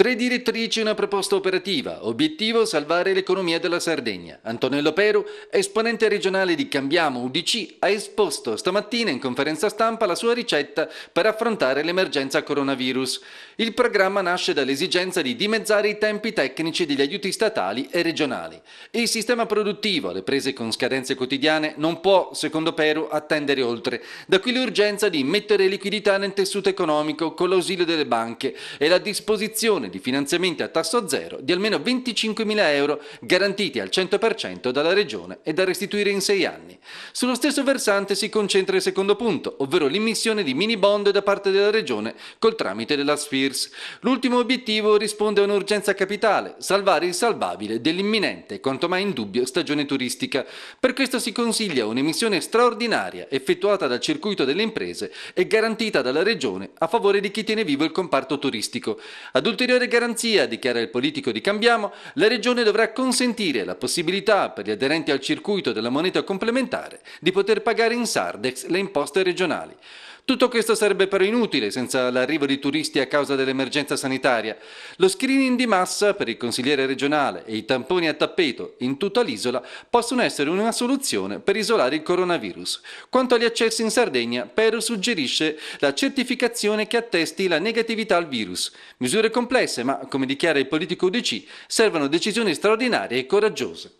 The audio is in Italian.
Tre direttrici e una proposta operativa. Obiettivo salvare l'economia della Sardegna. Antonello Peru, esponente regionale di Cambiamo UDC, ha esposto stamattina in conferenza stampa la sua ricetta per affrontare l'emergenza coronavirus. Il programma nasce dall'esigenza di dimezzare i tempi tecnici degli aiuti statali e regionali. Il sistema produttivo, alle prese con scadenze quotidiane, non può, secondo Peru, attendere oltre. Da qui l'urgenza di mettere liquidità nel tessuto economico con l'ausilio delle banche e la disposizione di finanziamenti a tasso zero di almeno 25.000 euro garantiti al 100% dalla Regione e da restituire in sei anni. Sullo stesso versante si concentra il secondo punto, ovvero l'immissione di mini bond da parte della Regione col tramite della SFIRS. L'ultimo obiettivo risponde a un'urgenza capitale, salvare il salvabile dell'imminente quanto mai in dubbio stagione turistica. Per questo si consiglia un'emissione straordinaria effettuata dal circuito delle imprese e garantita dalla Regione a favore di chi tiene vivo il comparto turistico. Ad ulteriore avere garanzia, dichiara il politico di Cambiamo, la Regione dovrà consentire la possibilità per gli aderenti al circuito della moneta complementare di poter pagare in Sardex le imposte regionali. Tutto questo sarebbe però inutile senza l'arrivo di turisti a causa dell'emergenza sanitaria. Lo screening di massa per il consigliere regionale e i tamponi a tappeto in tutta l'isola possono essere una soluzione per isolare il coronavirus. Quanto agli accessi in Sardegna, Pero suggerisce la certificazione che attesti la negatività al virus. Misure complesse ma, come dichiara il politico UDC, servono decisioni straordinarie e coraggiose.